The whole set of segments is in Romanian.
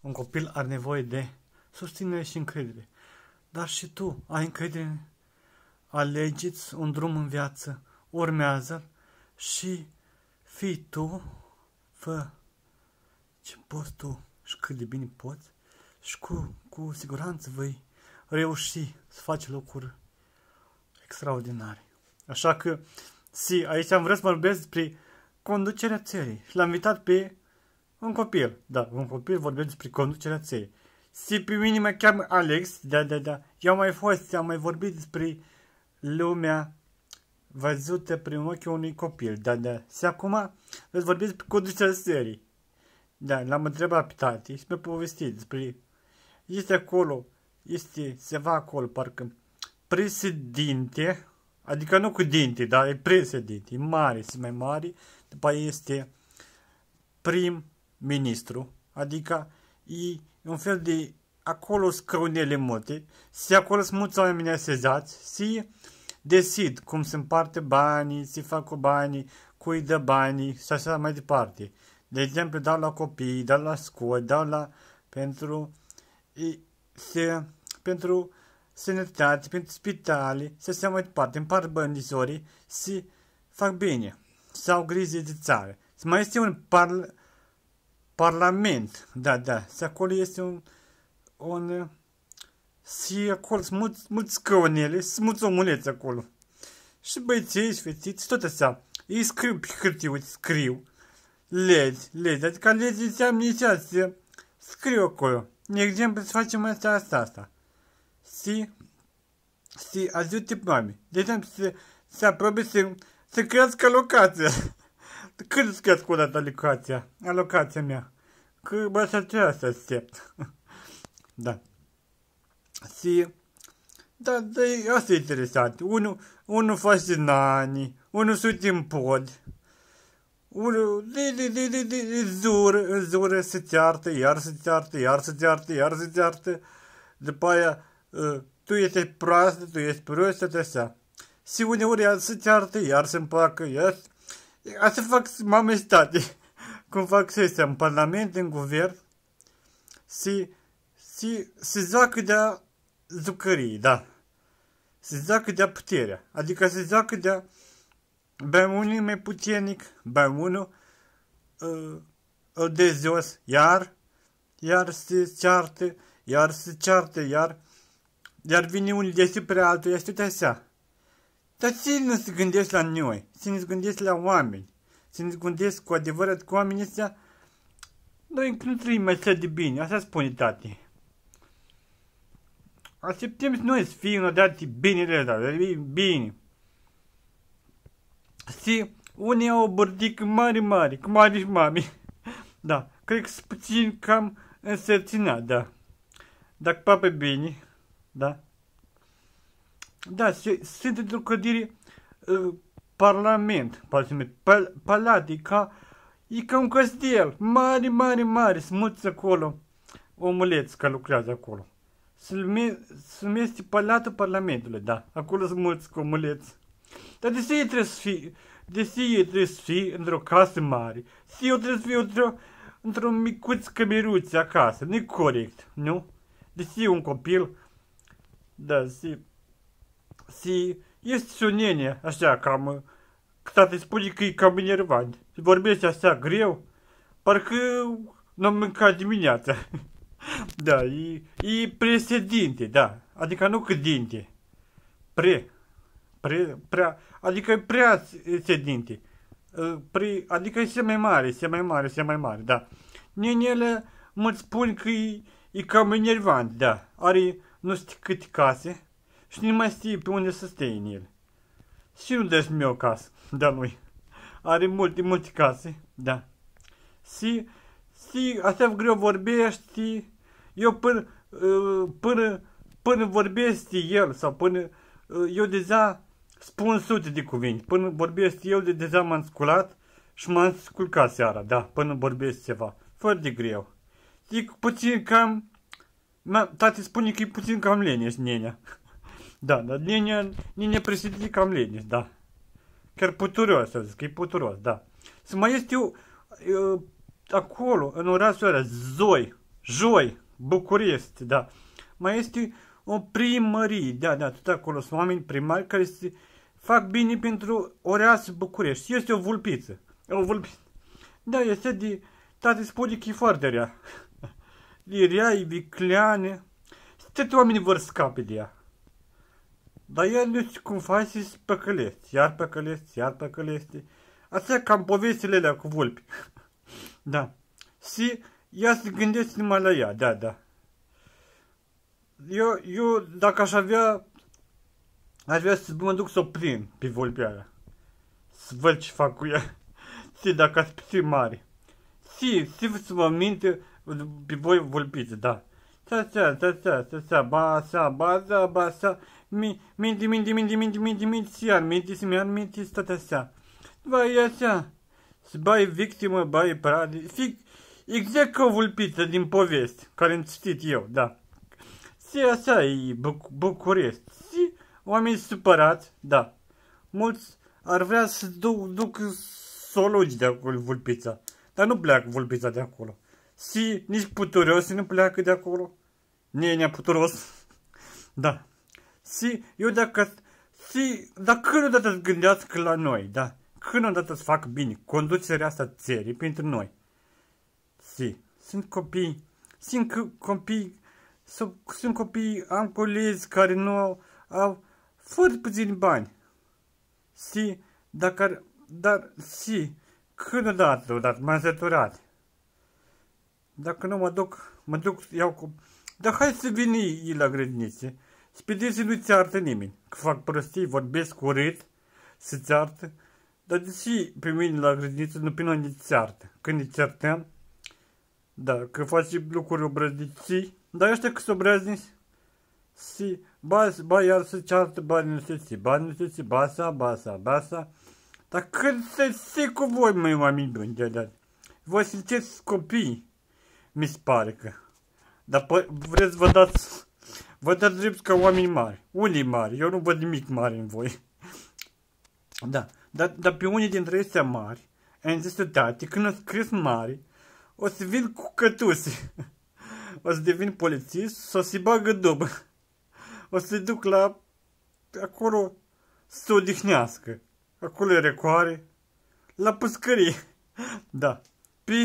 Un copil are nevoie de susținere și încredere. Dar și tu ai încredere? Alegeți un drum în viață, urmează și fii tu, fă ce poți tu și cât de bine poți și cu, cu siguranță vei reuși să faci lucruri extraordinare. Așa că, si, aici am vrut să vorbesc despre conducerea țării și l-am invitat pe un copil, da, un copil vorbim despre conducerea țării. mine mă cheamă Alex, da, da, da. Eu am mai fost, am mai vorbit despre lumea văzută prin ochii unui copil, da, da. Și acum veți vorbi despre conducerea țării. Da, l-am întrebat pe tati și mi-a povestit despre... Este acolo, este ceva acolo, parcă președinte, adică nu cu dinte, dar e președinte, e mare, sunt mai mare, după este prim ministru, adică e un fel de acolo scrunele multe, și acolo sunt mulți oameni asezați, si decid cum se împarte banii, se fac cu banii, cui dă banii și așa mai departe. De exemplu, dau la copii, dau la scoli, dau la pentru, e, se, pentru sănătate, pentru spitale, să se mai departe, împart bani zori, se fac bine, sau grijă de țară. Mai este un parl Parlament, da, da. Și acolo este un... un și acolo sunt mulți, mulți scăunele, sunt mulți omuleți acolo. Și băieții și fetiți, tot așa. Ei scriu pe hârtie, scriu. Legi, legi, adică legi înseamnă nici astea. Scriu acolo. De exemplu, să facem asta, asta, asta. Și, și ajute mame. De exemplu, să, să aprobe, să, să crească locația. Cât îți cu alocația? Alocația mea. Că bă, ce să aștept. da. Și... Da, da, asta e interesant. Unul, unul face nani, unul sunt în pod, unul de, de, de, de, de, zură, în zură se ceartă, iar se ceartă, iar se ceartă, iar se ceartă. După aia, uh, tu ești proastă, tu ești proastă, așa. Și uneori iar se ceartă, iar se împacă, iar se Asta fac mame și Cum fac să este în Parlament, în guvern, si, si, se zacă de -a zucării, da. Se zacă de -a puterea. Adică se zacă de -a... unul mai puternic, bai unul uh, de jos, iar, iar se ceartă, iar se ceartă, iar, iar vine unul de prea altul, este așa. Dar cine se gândește la noi? Cine se gândește la oameni? Cine se gândește cu adevărat cu oamenii ăștia? noi nu trăim să de bine, așa spune tati. Așteptăm și noi să fim odată de ăsta, bine. Și unii au o bărdică mare, mare, cu are și mami. Da, cred că sunt puțin cam însărținat, da. Dacă papa e bine, da. Da, se, sunt într-o clădire uh, parlament, parlament, pal, palat, e ca, e ca un castel, mare, mare, mare, smuți acolo omuleți care lucrează acolo. Se numește Palatul Parlamentului, da, acolo sunt mulți omuleți. Dar de ce ei trebuie să fie, de ce ei trebuie să fie într-o casă mare? Si eu trebuie să fie într-o, într-o micuță acasă, nu corect, nu? De ce un copil, da, si și este și o nene, așa, cam, să te spune că e cam enervant. Vorbește așa greu, parcă n-am mâncat dimineața. da, e, e președinte, da, adică nu că dinte, pre, pre, prea, adică e prea sedinte. Uh, pre, adică e mai mare, se mai mare, se mai mare, da. Nenele mă spun că e, e cam enervant, da. Are nu știu câte case, și nu mai știe pe unde să stea în el. Și unde ești meu casă, da noi. Are multe, multe case, da. Și, și așa greu vorbești, eu până, uh, până, până vorbești el sau până, uh, eu deja spun sute de cuvinte, până vorbești eu de deja m-am sculat și m-am sculcat seara, da, până vorbesc ceva, fără de greu. E puțin cam, tati spune că e puțin cam leneș nenea. Da, dar linia, linia presidii cam lene, da. Chiar puturios, să zic, e puturos, da. Să mai este eu, eu acolo, în orașul ăla, Zoi, Joi, București, da. Mai este o primărie, da, da, tot acolo sunt oameni primari care se fac bine pentru orașul București. Este o vulpiță, o vulpiță. Da, este de, tati spune că e foarte rea. E rea, e vicleane. Toți oamenii vor scape de ea. Dar el cum cumva și păcălește, iar păcălește, iar păcălește. Asta cam povestele alea cu vulpi. da. Și ia să gândește numai la ea, da, da. Eu, eu dacă aș avea, aș vrea să mă duc să o prind pe vulpea aia. Să văd ce fac cu ea. Și dacă ați puțin mare. Și, și să vă minte pe voi vulpiți, da. Să să să să să sta, ba, sta, ba, sta, ba, sta mi, minti, minti, minti, minti, minti, minti, iar, minti, mi iar, minti, toate astea. Vai, astea, bai victimă, bai paradis, fic, exact ca o vulpiță din poveste, care am citit eu, da. Se așa e Buc București, si oameni supărați, da. Mulți ar vrea să duc, duc sologi de acolo vulpița, dar nu pleacă vulpița de acolo. Si nici puturos nu pleacă de acolo. Nenea puturos. da. Și eu dacă, și, dar când odată să gândească la noi, da? Când odată să fac bine conducerea asta țării pentru noi. Și sunt copii, sunt copii, sunt copii, am colegi care nu au foarte puțini bani. Și dacă dar și când odată, odată m-am săturat. Dacă nu mă duc, mă duc, iau cu... Dar hai să vin ei la grădiniță. Spedezii nu arte nimeni, că fac prostii, vorbesc urât, se arte. dar ce pe mine la grădiniță nu pe noi ți arte? Când ne certăm, da, că faci lucruri obrăzniții, dar ăștia că sunt obrăzniți, si, ba, ba, iar se ceartă, ba, nu se ții, ba, nu se ții, sa, ba, sa. Dar când se ții cu voi, măi, oameni buni, de -alea. Voi sunteți copii, mi se pare că. Dar vreți vă dați Vă dați drept ca oameni mari. Unii mari? Eu nu văd nimic mare în voi. Da. Dar, dar pe unii dintre ăștia mari, zis, tati, când o scris mari, o să vin cu cătuse. O să devin polițist sau i bagă dubă. O să duc la... acolo să se odihnească. Acolo e recoare. La păscărie. Da.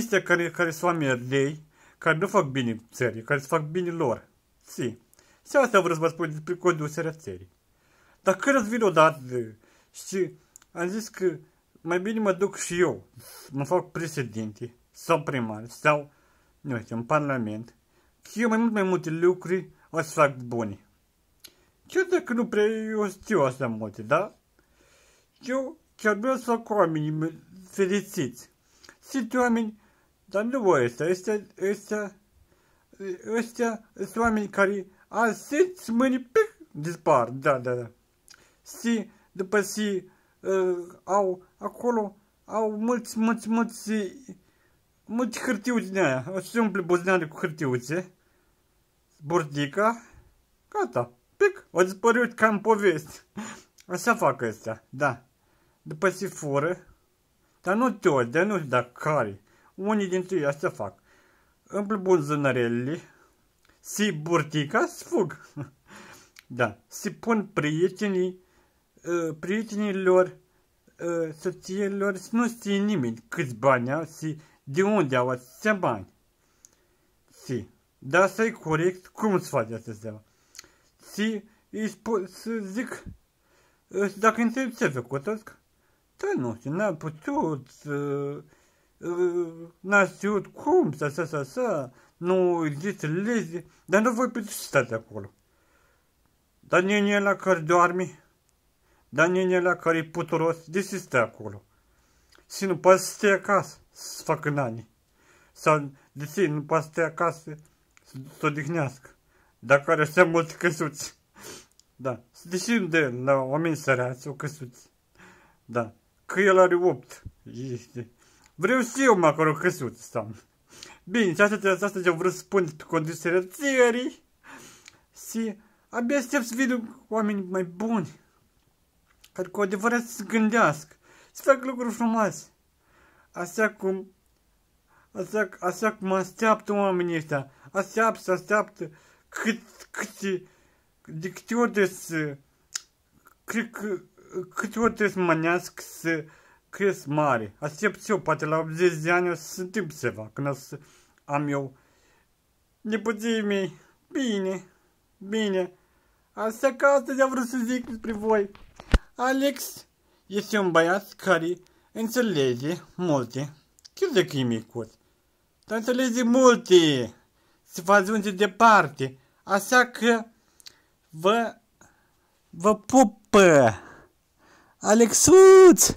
Pe care, care sunt oameni rei, care nu fac bine țării, care se fac bine lor. Si. Все это возможно прикольно рефтери. Dacă răzvinul dat, știi, am zis că mai bine mă duc și eu, mă fac președinte sau primar sau, nu știu, în parlament, că eu mai mult mai multe lucruri o să fac bune. Chiar dacă nu prea eu știu asta multe, da? Eu chiar vreau să fac oamenii fericiți. Sunt oameni, dar nu voi ăsta, ăsta, ăsta, ăsta sunt oameni care Alți mâini pic, dispar. Da, da, da. Si, după si, uh, au acolo, au mulți, mulți, mulți, mulți hârtiuți din aia. O să umple buzinare cu hârtiuțe. Bordica. Gata. Pic. O dispărut ca în poveste. Așa fac ăstea, da. După se fură. Dar nu toți, dar nu știu dacă care. Unii dintre ei asta fac. Împle buzunărelele si burtica sfug. Da, se pun prietenii, uh, prietenilor, uh, soțiilor, să nu știe nimeni câți bani au și de unde au atâția bani. Si. Dar să e corect, cum să faci asta seama? Si, spun, să zic, uh, dacă înțeleg ce făcutesc, da, nu știu, n-am putut, n-am știut cum, să, să, să, să, nu există lezi, dar nu voi putea să stați acolo. Dar nenea la care doarme, dar nenea la care e puturos, de ce stai acolo? Și nu poate să stai acasă să facă nani. Sau de ce nu poate să stai acasă să se odihnească? Dacă are așa mulți căsuți. Da. Să deșim de la oameni săreați o căsuță. Da. Că el are opt. Este. Vreau și eu măcar o căsuță să am. Bine, și asta, asta ce vreau să spun pe conducerea țării. Și abia aștept să văd oameni mai buni, care cu adevărat să se gândească, să fac lucruri frumoase. Așa cum, așa, așa cum așteaptă oamenii ăștia, așteaptă, așteaptă cât, cât, de câte ori să, cred că, câte ori să mănească să, cresc mare. Aștept eu, poate la 80 de ani o să se întâmp ceva, când o să am eu nepoții mei. Bine, bine. Asta că astăzi am vrut să zic despre voi. Alex este un băiat care înțelege multe. Chiar dacă e micuț. Dar înțelege multe. Se va ajunge departe. Așa că vă, vă pupă. Alexuț!